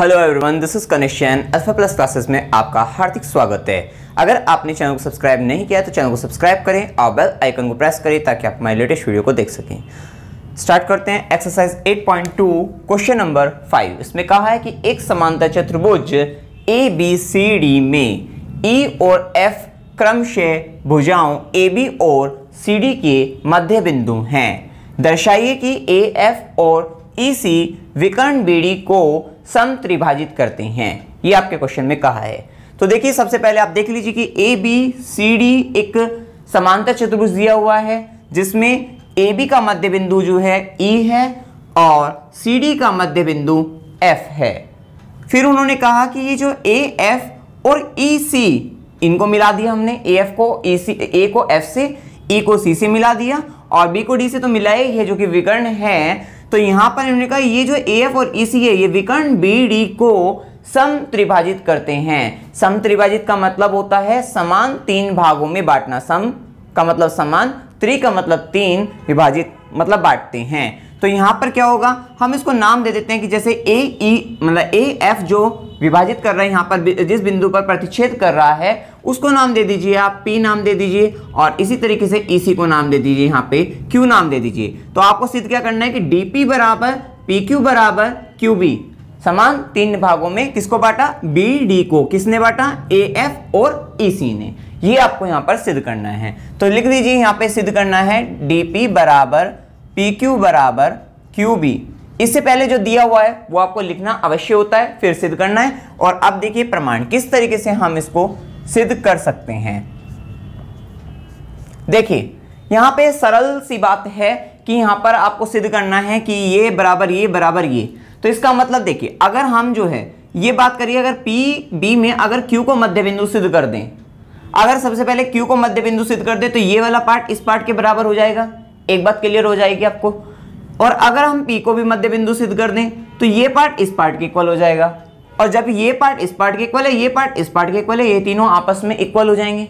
hello everyone this is connection alpha plus classes में आपका हार्दिक स्वागत है अगर आपने चैनल को सब्सक्राइब नहीं किया तो चैनल को सब्सक्राइब करें और बेल आइकन को प्रेस करें ताकि आप हमारे लेटेस्ट वीडियो को देख सकें स्टार्ट करते हैं एक्सरसाइज 8.2 क्वेश्चन नंबर 5 इसमें कहा है कि एक समानता चतुर्भुज ए बी सी डी में ई e और एफ क्रमशः भुजाओं ए बी और सी डी के मध्य बिंदु हैं दर्शाइए कि ए एफ और ई e सी विकर्ण बी डी को संत्रिभाजित करते हैं ये आपके क्वेश्चन में कहा है तो देखिए सबसे पहले आप देख लीजिए कि ए बी सी डी एक समांतर चतुर्भुज दिया हुआ है जिसमें ए बी का मध्य बिंदु जो है ई e है और सी डी का मध्य बिंदु एफ है फिर उन्होंने कहा कि ये जो ए एफ और ई e, सी इनको मिला दिया हमने ए एफ को ई सी ए को एफ से ई e को सी से मिला दिया और बी को डी से तो मिलाए ही है जो कि विकर्ण है तो यहाँ पर इन्होंने कहा ये जो ए एफ और ई e सी है ये विकर्ण बी डी को सम त्रिभाजित करते हैं सम त्रिभाजित का मतलब होता है समान तीन भागों में बांटना सम का मतलब समान त्रि का मतलब तीन विभाजित मतलब बांटते हैं तो यहाँ पर क्या होगा हम इसको नाम दे देते हैं कि जैसे ए ई e, मतलब ए एफ जो विभाजित कर रहा है यहाँ पर जिस बिंदु पर प्रतिच्छेद कर रहा है उसको नाम दे दीजिए आप पी नाम दे दीजिए और इसी तरीके से ईसी e को नाम दे दीजिए यहाँ पे क्यू नाम दे दीजिए तो आपको सिद्ध क्या करना है कि डी पी बराबर पी क्यू बराबर क्यू बी समान तीन भागों में किसको बांटा बी डी को किसने बांटा ए एफ और ई e सी ने ये आपको यहाँ पर सिद्ध करना है तो लिख दीजिए यहाँ पे सिद्ध करना है डी पी बराबर पी क्यू बराबर क्यू बी इससे पहले जो दिया हुआ है वो आपको लिखना अवश्य होता है फिर सिद्ध करना है और अब देखिए प्रमाण किस तरीके से हम इसको सिद्ध कर सकते हैं देखिए यहां पे सरल सी बात है कि यहां पर आपको सिद्ध करना है कि ये बराबर ये बराबर ये तो इसका मतलब देखिए अगर हम जो है ये बात करिए अगर पी बी में अगर क्यू को मध्य बिंदु सिद्ध कर दें अगर सबसे पहले क्यू को मध्य बिंदु सिद्ध कर दें तो ये वाला पार्ट इस पार्ट के बराबर हो जाएगा एक बात क्लियर हो जाएगी आपको और अगर हम पी को भी मध्य बिंदु सिद्ध कर दें तो ये पार्ट इस पार्ट के इक्वल हो जाएगा और जब ये पार्ट इस पार्ट के इक्वल है ये पार्ट इस पार्ट के इक्वल है ये तीनों आपस में इक्वल हो जाएंगे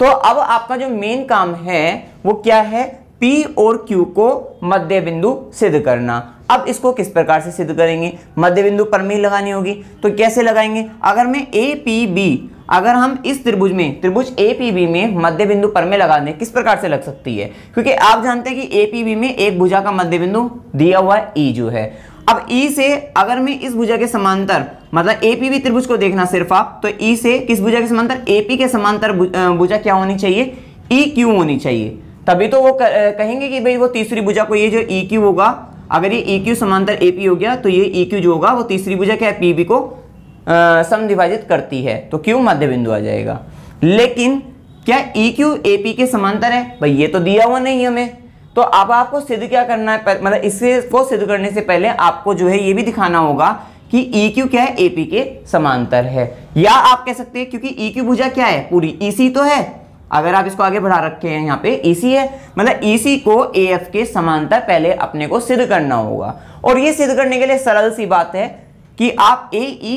तो अब आपका जो मेन काम है वो क्या है P और Q को मध्य बिंदु सिद्ध करना अब इसको किस प्रकार से सिद्ध करेंगे मध्य बिंदु पर में लगानी होगी तो कैसे लगाएंगे अगर मैं ए पी बी अगर हम इस त्रिभुज में त्रिभुज ए पी बी में मध्य बिंदु पर में लगा दें किस प्रकार से लग सकती है क्योंकि आप जानते हैं कि ए पी बी में एक भुजा का मध्य बिंदु दिया हुआ ई e जो है अब ई e से अगर मैं इस भुजा के समांतर मतलब एपीबी त्रिभुज को देखना सिर्फ आप तो ई e से किस भुजा के समांतर एपी के समांतर भुजा क्या होनी चाहिए ई e क्यू होनी चाहिए तभी तो वो कहेंगे कि भाई वो तीसरी भुजा को ये जो ई क्यू होगा अगर ये ई क्यू समांतर ए पी हो गया तो ये ई क्यू जो होगा वो तीसरी भुजा क्या पी बी को समिभाजित करती है तो क्यू मध्य बिंदु आ जाएगा लेकिन क्या ई क्यू ए पी के समांतर है भाई ये तो दिया हुआ नहीं हमें तो अब आपको सिद्ध क्या करना है मतलब इसे को सिद्ध करने से पहले आपको जो है ये भी दिखाना होगा कि ई e क्यू क्या है ए पी के समांतर है या आप कह सकते हैं क्योंकि ई e क्यू भुजा क्या है पूरी ई e सी तो है अगर आप इसको आगे बढ़ा रखे हैं यहाँ पे ई सी है मतलब ई सी को ए एफ के समांतर पहले अपने को सिद्ध करना होगा और ये सिद्ध करने के लिए सरल सी बात है कि आप ए ई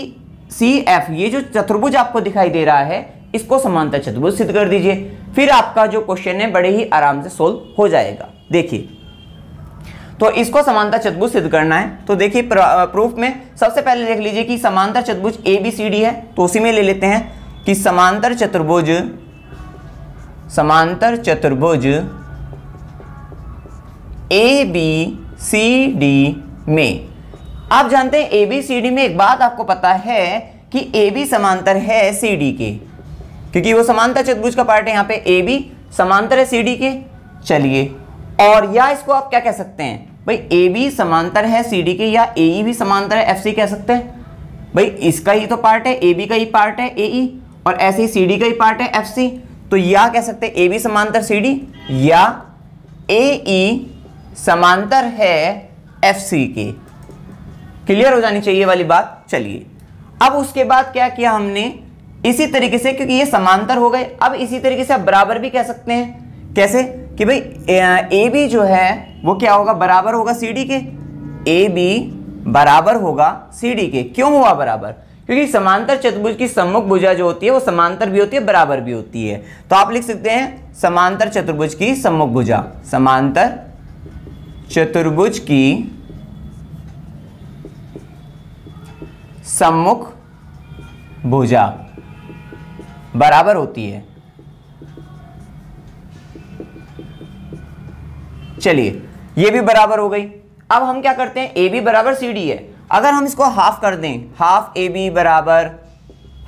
सी एफ ये जो चतुर्भुज आपको दिखाई दे रहा है इसको समांतर चतुर्भुज सिद्ध कर दीजिए फिर आपका जो क्वेश्चन है बड़े ही आराम से सोल्व हो जाएगा देखिए तो इसको समानता चतुर्भुज सिद्ध करना है तो देखिए प्रूफ में सबसे पहले देख लीजिए कि समांतर चतुर्भुज ए बी सी डी है तो उसी में ले लेते हैं कि समांतर चतुर्भुज समांतर चतुर्भुज ए बी सी डी में आप जानते हैं ए बी सी डी में एक बात आपको पता है कि ए बी समांतर है सी डी के क्योंकि वो समांतर चतुर्भुज का पार्ट है यहाँ पे ए बी समांतर है सी डी के चलिए और या इसको आप क्या कह सकते हैं भाई ए बी समांतर है सी डी के या ए ई e भी समांतर है एफ सी कह सकते हैं भाई इसका ही तो पार्ट है ए बी का ही पार्ट है ए ई e, और ऐसे ही सी डी का ही पार्ट है एफ सी तो या कह सकते हैं ए बी समांतर सी डी या ए ई e समांतर है एफ सी के क्लियर हो जानी चाहिए वाली बात चलिए अब उसके बाद क्या किया हमने इसी तरीके से क्योंकि ये समांतर हो गए अब इसी तरीके से आप बराबर भी कह सकते हैं कैसे कि भाई ए बी जो है वो क्या होगा बराबर होगा सी डी के ए बी बराबर होगा सी डी के क्यों हुआ बराबर क्योंकि समांतर चतुर्भुज की सम्मुख भुजा जो होती है वो समांतर भी होती है बराबर भी होती है तो आप लिख सकते हैं समांतर चतुर्भुज की सम्मुख भुजा समांतर चतुर्भुज की सम्मुख भुजा बराबर होती है चलिए ये भी बराबर हो गई अब हम क्या करते हैं ए बी बराबर सी डी है अगर हम इसको हाफ कर दें हाफ ए बी बराबर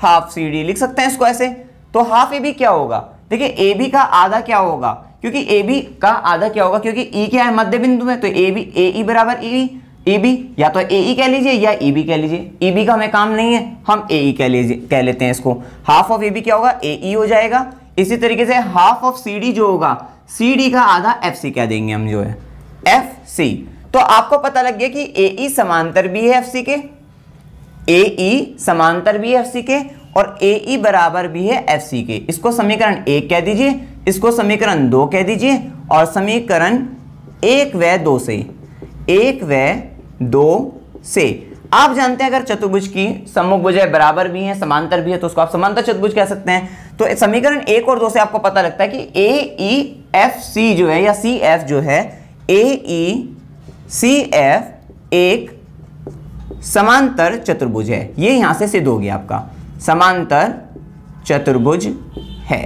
हाफ सी डी लिख सकते हैं इसको ऐसे तो हाफ ए बी क्या होगा देखिए ए बी का आधा क्या होगा क्योंकि ए बी का आधा क्या होगा क्योंकि ई e क्या है मध्य बिंदु में तो ए बी ए ई बराबर ई ए बी या तो ए ई e कह लीजिए या ई e बी कह लीजिए ई e बी का हमें काम नहीं है हम ए ई कह लीजिए कह लेते हैं इसको हाफ ऑफ ए बी क्या होगा ए ई हो जाएगा इसी तरीके से हाफ ऑफ सी डी जो होगा सी डी का आधा एफ सी क्या देंगे हम जो है एफ सी तो आपको पता लग गया कि ए ई e समांतर भी है एफ सी के ए ई e समांतर भी है एफ सी के और ए ई e बराबर भी है एफ सी के इसको समीकरण एक कह दीजिए इसको समीकरण दो कह दीजिए और समीकरण एक व दो से एक व दो से आप जानते हैं अगर चतुर्भुज की सम्मुखभुजें बराबर भी हैं समांतर भी है तो उसको आप समांतर चतुर्भुज कह सकते हैं तो समीकरण एक और दो से आपको पता लगता है कि ए ई एफ सी जो है या सी एफ जो है ए ई सी एफ एक समांतर चतुर्भुज है ये यहां से सिद्ध हो गया आपका समांतर चतुर्भुज है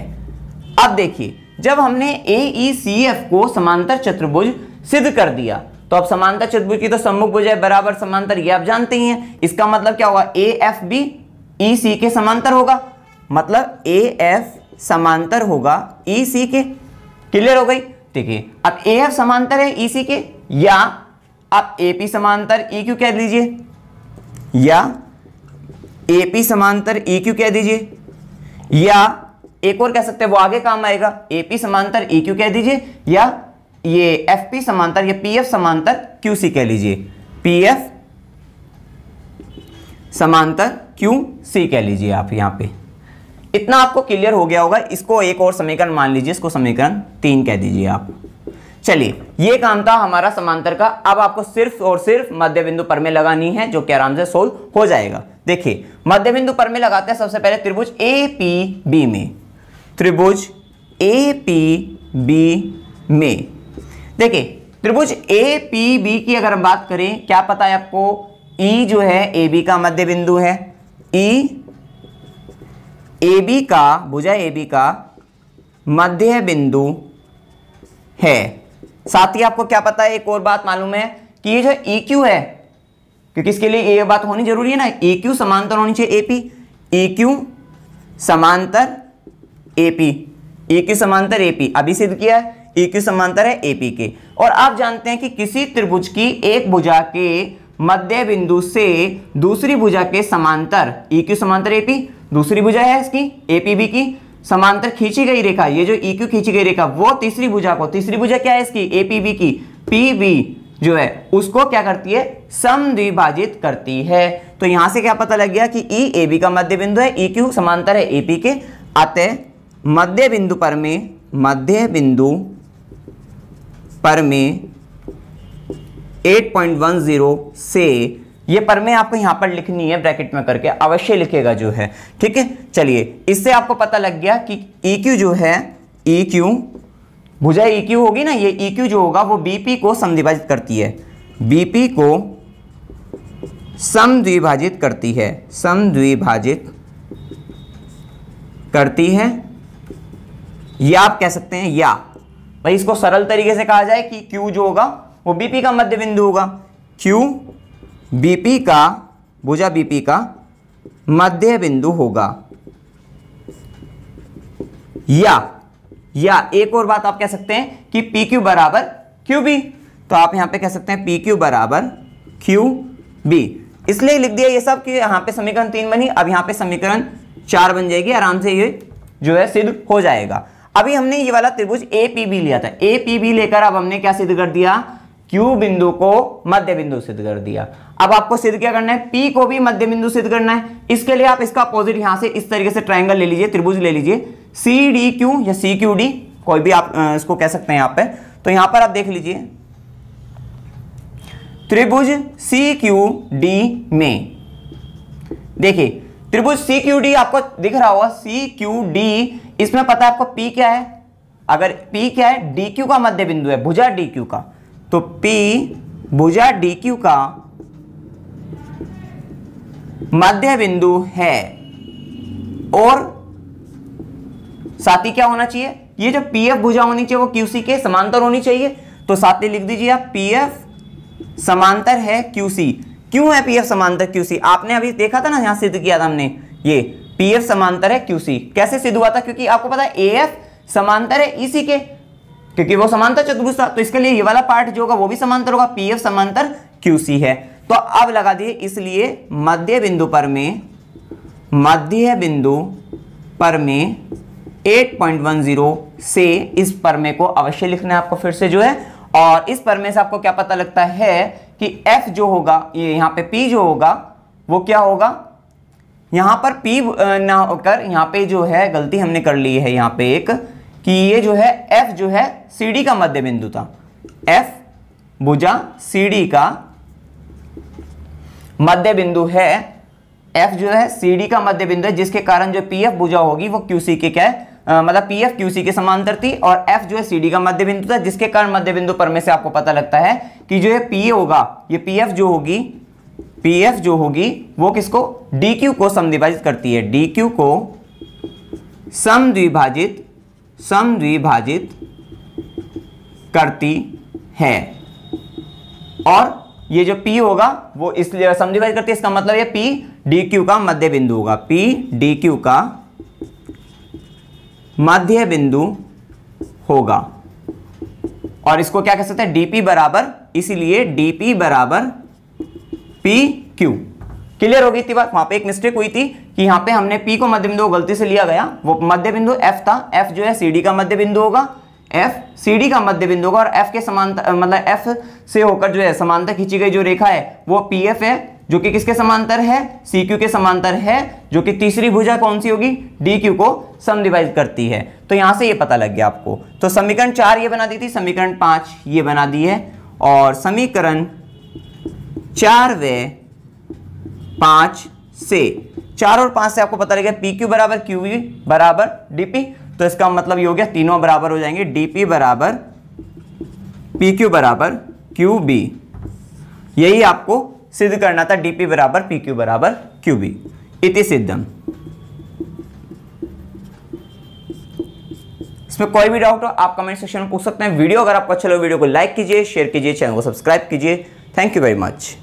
अब देखिए जब हमने ए ई सी एफ को समांतर चतुर्भुज सिद्ध कर दिया तो अब समांतर चतुर्भुज की तो सम्मुख है बराबर समांतर ये आप जानते ही हैं इसका मतलब क्या होगा ए एफ बी ई सी के समांतर होगा मतलब ए एफ समांतर होगा ई e, सी के क्लियर हो गई ठीक है अब ए एफ समांतर है ई e सी के या आप ए पी समांतर ई e क्यू कह दीजिए या ए पी समांतर ई e क्यू कह दीजिए या एक और कह सकते हैं वो आगे काम आएगा ए पी समांतर ई क्यू कह दीजिए या ये एफ पी समांतर या पी एफ समांतर क्यू सी कह लीजिए पी एफ समांतर क्यू सी कह लीजिए आप यहां पे इतना आपको क्लियर हो गया होगा इसको एक और समीकरण मान लीजिए इसको समीकरण तीन कह दीजिए आप चलिए ये काम था हमारा समांतर का अब आपको सिर्फ और सिर्फ मध्य बिंदु पर में लगानी है जो कि आराम से सोल्व हो जाएगा देखिए मध्य बिंदु पर में लगाते हैं सबसे पहले त्रिभुज ए पी बी में त्रिभुज ए पी बी में देखिए त्रिभुज ए पी बी की अगर हम बात करें क्या पता है आपको ई e जो है ए बी का मध्य बिंदु है ई e ए बी का भुजा ए बी का मध्य बिंदु है साथ ही आपको क्या पता है एक और बात मालूम है कि ये जो ई e क्यू है क्योंकि इसके लिए ये बात होनी जरूरी है ना ई e क्यू समांतर होनी चाहिए ए पी ई क्यू समांतर ए ई क्यू समांतर एपी अभी सिद्ध किया है ई e क्यू समांतर है एपी के और आप जानते हैं कि किसी त्रिभुज की एक भुजा के मध्य बिंदु से दूसरी भुजा के समांतर ई क्यू समांतर एपी दूसरी भुजा है इसकी एपीबी की समांतर खींची गई रेखा ये जो ईक्यू e खींची गई रेखा वो तीसरी भुजा को तीसरी भुजा क्या है इसकी एपीबी की पीबी जो है उसको क्या करती है समद्विभाजित करती है तो यहां से क्या पता लग गया कि ई ए बी का मध्य बिंदु है ई e क्यू समांतर है एपी के अतः मध्य बिंदु पर में मध्य बिंदु पर में 8.10 से ये परमें आपको यहां पर लिखनी है ब्रैकेट में करके अवश्य लिखेगा जो है ठीक है चलिए इससे आपको पता लग गया कि ई e जो है EQ भुजा ई e होगी ना ये EQ जो होगा वो BP को समद्विभाजित करती है BP को समद्विभाजित करती है समद्विभाजित करती है या आप कह सकते हैं या भाई इसको सरल तरीके से कहा जाए कि Q जो होगा वो BP का मध्य बिंदु होगा Q बीपी का भुजा बीपी का मध्य बिंदु होगा या या एक और बात आप कह सकते हैं कि पी क्यू बराबर क्यू बी तो आप यहां पे कह सकते हैं पी क्यू बराबर क्यू बी इसलिए लिख दिया ये सब कि यहां पे समीकरण तीन बनी अब यहां पे समीकरण चार बन जाएगी आराम से ये जो है सिद्ध हो जाएगा अभी हमने ये वाला त्रिभुज ए पी बी लिया था ए पी बी लेकर अब हमने क्या सिद्ध कर दिया क्यू बिंदु को मध्य बिंदु सिद्ध कर दिया अब आपको सिद्ध क्या करना है पी को भी मध्य बिंदु सिद्ध करना है इसके लिए आप इसका अपोजिट यहां से इस तरीके से ट्राइंगल ले लीजिए त्रिभुज ले लीजिए सी डी क्यू या सी क्यू डी कोई भी आप इसको कह सकते हैं यहां पर तो यहां पर आप देख लीजिए त्रिभुज सी क्यू डी में देखिए त्रिभुज सी क्यू डी आपको दिख रहा होगा सी क्यू डी इसमें पता है आपको पी क्या है अगर पी क्या है डी क्यू का मध्य बिंदु है भुजा डी क्यू का तो पी भुजा डी क्यू का मध्य बिंदु है और साथ ही क्या होना चाहिए ये जो पीएफ भुजा होनी चाहिए वो क्यूसी के समांतर होनी चाहिए तो साथ ही लिख दीजिए आप पीएफ समांतर है क्यूसी क्यों है पीएफ समांतर क्यूसी आपने अभी देखा था ना यहां सिद्ध किया था हमने ये पीएफ समांतर है क्यूसी कैसे सिद्ध हुआ था क्योंकि आपको पता है एफ समांतर है इसी के क्योंकि वो समांतर चतुर्भुज था तो इसके लिए ये वाला पार्ट जो होगा वो भी समांतर होगा पीएफ समांतर क्यूसी है तो अब लगा दिए इसलिए मध्य बिंदु पर में मध्य बिंदु पर में 8.10 से इस परमे को अवश्य लिखना है आपको फिर से जो है और इस परमे से आपको क्या पता लगता है कि F जो होगा ये यहाँ पे P जो होगा वो क्या होगा यहां पर P ना होकर यहां पे जो है गलती हमने कर ली है यहां पे एक कि ये जो है F जो है CD का मध्य बिंदु था F भुजा CD का मध्य बिंदु है एफ जो है सी डी का मध्य बिंदु है जिसके कारण जो पी एफ भुजा होगी वो क्यू के क्या है मतलब पी एफ क्यू के समांतर थी और एफ जो है सी का मध्य बिंदु था जिसके कारण मध्य बिंदु पर में से आपको पता लगता है कि जो ये पी होगा ये पी एफ जो होगी पी एफ जो होगी वो किसको डी क्यू को समिभाजित करती है डी क्यू को समद्विभाजित समद्विभाजित करती है और ये जो P होगा वो इसलिए समझिफाई करती है इसका मतलब ये P DQ का मध्य बिंदु होगा P DQ का मध्य बिंदु होगा और इसको क्या कह सकते हैं DP बराबर इसीलिए DP बराबर PQ क्लियर हो गई थी बात वहां पे एक मिस्टेक हुई थी कि यहां पे हमने P को मध्य बिंदु गलती से लिया गया वो मध्य बिंदु F था F जो है CD का मध्य बिंदु होगा एफ सी डी का मध्य बिंदु होगा और एफ के समानता मतलब एफ से होकर जो है समांतर खींची गई जो रेखा है वो पी एफ है जो कि किसके समांतर है सी क्यू के समांतर है जो कि तीसरी भुजा कौन सी होगी डी क्यू को सम डिवाइड करती है तो यहां से ये पता लग गया आपको तो समीकरण चार ये बना दी थी समीकरण पांच ये बना दी है और समीकरण चार वे पांच से चार और पांच से आपको पता लगेगा पी क्यू बराबर क्यू बराबर डीपी तो इसका मतलब ये हो गया तीनों बराबर हो जाएंगे डी पी बराबर पी क्यू बराबर क्यू बी यही आपको सिद्ध करना था डी पी बराबर पी क्यू बराबर क्यू बी इति सिद्धम इसमें कोई भी डाउट हो आप कमेंट सेक्शन में पूछ सकते हैं वीडियो अगर आपको अच्छा लगे वीडियो को लाइक कीजिए शेयर कीजिए चैनल को सब्सक्राइब कीजिए थैंक यू वेरी मच